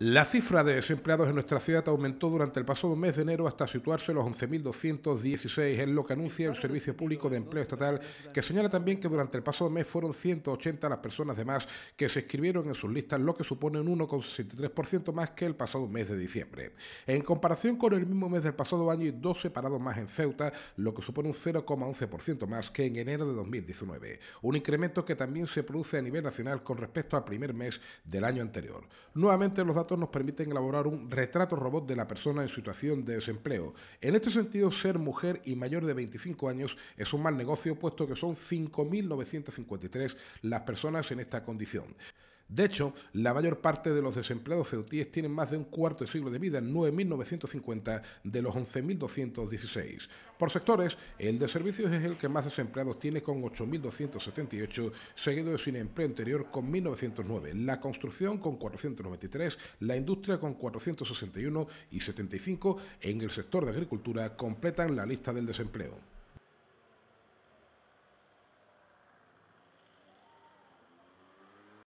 La cifra de desempleados en nuestra ciudad aumentó durante el pasado mes de enero hasta situarse en los 11.216, es lo que anuncia el Servicio Público de Empleo Estatal, que señala también que durante el pasado mes fueron 180 las personas de más que se inscribieron en sus listas, lo que supone un 1,63% más que el pasado mes de diciembre. En comparación con el mismo mes del pasado año, y dos separados más en Ceuta, lo que supone un 0,11% más que en enero de 2019, un incremento que también se produce a nivel nacional con respecto al primer mes del año anterior. Nuevamente los datos nos permiten elaborar un retrato robot de la persona en situación de desempleo. En este sentido, ser mujer y mayor de 25 años es un mal negocio, puesto que son 5.953 las personas en esta condición. De hecho, la mayor parte de los desempleados ceutíes tienen más de un cuarto de siglo de vida, 9.950 de los 11.216. Por sectores, el de servicios es el que más desempleados tiene con 8.278, seguido de sin empleo anterior con 1.909, la construcción con 493, la industria con 461 y 75 en el sector de agricultura completan la lista del desempleo.